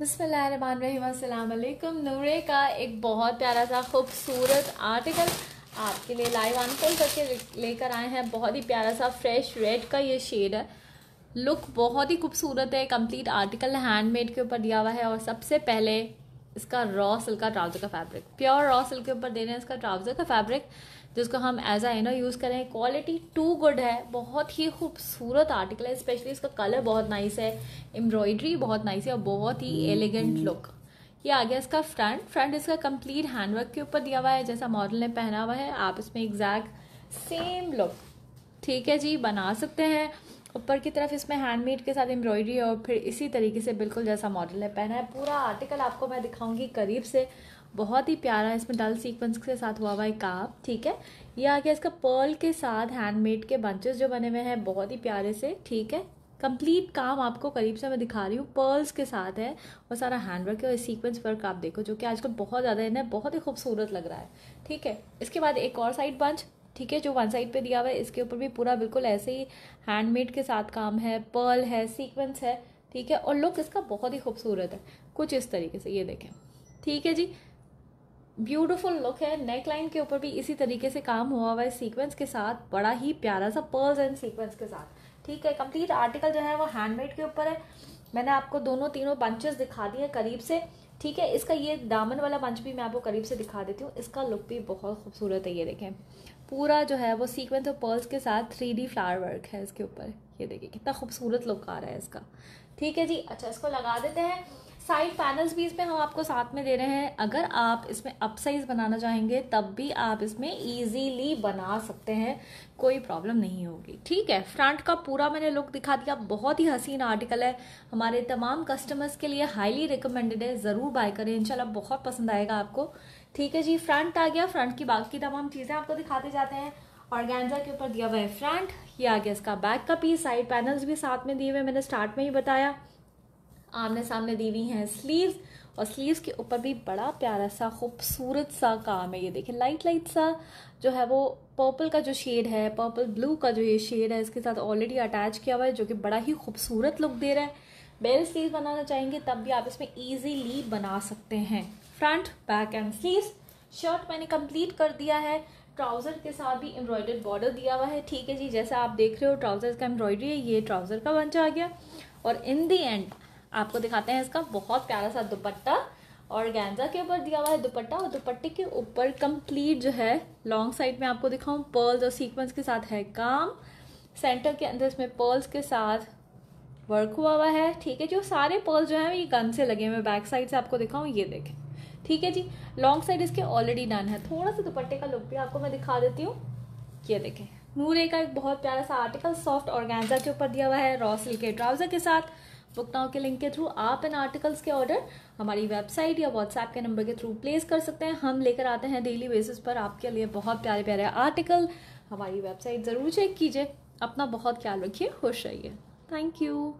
बसमीम नूरे का एक बहुत प्यारा सा खूबसूरत आर्टिकल आपके लिए लाइव अनफोल्ड करके लेकर आए हैं बहुत ही प्यारा सा फ्रेश रेड का ये शेड है लुक बहुत ही खूबसूरत है कंप्लीट आर्टिकल हैंडमेड के ऊपर दिया हुआ है और सबसे पहले इसका रॉ सिल्क का ट्राउज़र का फैब्रिक प्योर रॉ सिल्क के ऊपर दे रहे हैं इसका ट्राउज़र का फैब्रिक जिसको हम एज आ नो यूज़ करें क्वालिटी टू गुड है बहुत ही खूबसूरत आर्टिकल है स्पेशली इसका कलर बहुत नाइस है एम्ब्रॉयड्री बहुत नाइस है और बहुत ही एलिगेंट लुक ये आ गया इसका फ्रंट फ्रंट इसका कंप्लीट हैंडवर्क के ऊपर दिया हुआ है जैसा मॉडल ने पहना हुआ है आप इसमें एग्जैक्ट सेम लुक ठीक है जी बना सकते हैं ऊपर की तरफ इसमें हैंडमेड के साथ एम्ब्रॉयडरी और फिर इसी तरीके से बिल्कुल जैसा मॉडल है पहना है पूरा आर्टिकल आपको मैं दिखाऊंगी करीब से बहुत ही प्यारा इसमें डल सीक्वेंस के साथ हुआ हुआ है काप ठीक है ये आ गया इसका पर्ल के साथ हैंडमेड के बंचेस जो बने हुए हैं बहुत ही प्यारे से ठीक है कंप्लीट काम आपको करीब से मैं दिखा रही हूँ पर्ल्स के साथ है और सारा हैंडवर्क और सीक्वेंस वर्क आप देखो जो कि आजकल बहुत ज़्यादा इन्हें बहुत ही खूबसूरत लग रहा है ठीक है इसके बाद एक और साइड बंच ठीक है जो वन साइड पे दिया हुआ है इसके ऊपर भी पूरा बिल्कुल ऐसे ही हैंडमेड के साथ काम है पर्ल है सीक्वेंस है ठीक है और लुक इसका बहुत ही खूबसूरत है कुछ इस तरीके से ये देखें ठीक है जी ब्यूटीफुल लुक है नेक लाइन के ऊपर भी इसी तरीके से काम हुआ हुआ है सीक्वेंस के साथ बड़ा ही प्यारा सा पर्ल्स एंड सीक्वेंस के साथ ठीक है कंप्लीट आर्टिकल जो है वो हैंडमेड के ऊपर है मैंने आपको दोनों तीनों पंचेस दिखा दिए करीब से ठीक है इसका ये दामन वाला पंच भी मैं आपको करीब से दिखा देती हूँ इसका लुक भी बहुत खूबसूरत है ये देखें पूरा जो है वो सीक्वेंस ऑफ पर्ल्स के साथ थ्री डी फ्लावर वर्क है इसके ऊपर ये देखिए कितना खूबसूरत लुक आ रहा है इसका ठीक है जी अच्छा इसको लगा देते हैं साइड पैनल्स भी इसमें हम आपको साथ में दे रहे हैं अगर आप इसमें अपसाइज बनाना चाहेंगे तब भी आप इसमें ईजीली बना सकते हैं कोई प्रॉब्लम नहीं होगी ठीक है फ्रंट का पूरा मैंने लुक दिखा दिया बहुत ही हसीन आर्टिकल है हमारे तमाम कस्टमर्स के लिए हाईली रिकमेंडेड है ज़रूर बाय करें इंशाल्लाह बहुत पसंद आएगा आपको ठीक है जी फ्रंट आ गया फ्रंट की बाकी तमाम चीज़ें आपको दिखाते जाते हैं और गैंजा के ऊपर दिया हुआ है फ्रंट ये आ गया इसका बैक का पीस साइड पैनल्स भी साथ में दिए हुए मैंने स्टार्ट में ही बताया आमने सामने दी हुई हैं स्लीव्स और स्लीव्स के ऊपर भी बड़ा प्यारा सा खूबसूरत सा काम है ये देखिए लाइट लाइट सा जो है वो पर्पल का जो शेड है पर्पल ब्लू का जो ये शेड है इसके साथ ऑलरेडी अटैच किया हुआ है जो कि बड़ा ही खूबसूरत लुक दे रहा है बेल स्लीव बनाना चाहेंगे तब भी आप इसमें ईजीली बना सकते हैं front back and sleeve shirt मैंने कम्प्लीट कर दिया है ट्राउज़र के साथ भी एम्ब्रॉयडर्ड बॉर्डर दिया हुआ है ठीक है जी जैसा आप देख रहे हो ट्राउज़र का एम्ब्रॉयडरी है ये ट्राउज़र का बन जा गया और इन दी एंड आपको दिखाते हैं इसका बहुत प्यारा सा दुपट्टा और गैंजा के ऊपर दिया हुआ है दुपट्टा और दुपट्टे के ऊपर कंप्लीट जो है लॉन्ग साइड में आपको दिखाऊं पर्ल्स और सीक्वेंस के साथ है काम सेंटर के अंदर इसमें पर्ल्स के साथ वर्क हुआ हुआ है ठीक है जो सारे पर्ल्स जो है ये गन से लगे हुए बैक साइड से आपको दिखाऊँ ये देखें ठीक है जी लॉन्ग साइड इसके ऑलरेडी डन है थोड़ा सा दुपट्टे का लुक भी आपको मैं दिखा देती हूँ ये देखें नूरे का एक बहुत प्यारा सा आर्टिकल सॉफ्ट और के ऊपर दिया हुआ है रॉ सिल्क के ट्राउजर के साथ बुक नाउ के लिंक के थ्रू आप इन आर्टिकल्स के ऑर्डर हमारी वेबसाइट या व्हाट्सएप के नंबर के थ्रू प्लेस कर सकते हैं हम लेकर आते हैं डेली बेसिस पर आपके लिए बहुत प्यारे प्यारे आर्टिकल हमारी वेबसाइट ज़रूर चेक कीजिए अपना बहुत ख्याल रखिए खुश रहिए थैंक यू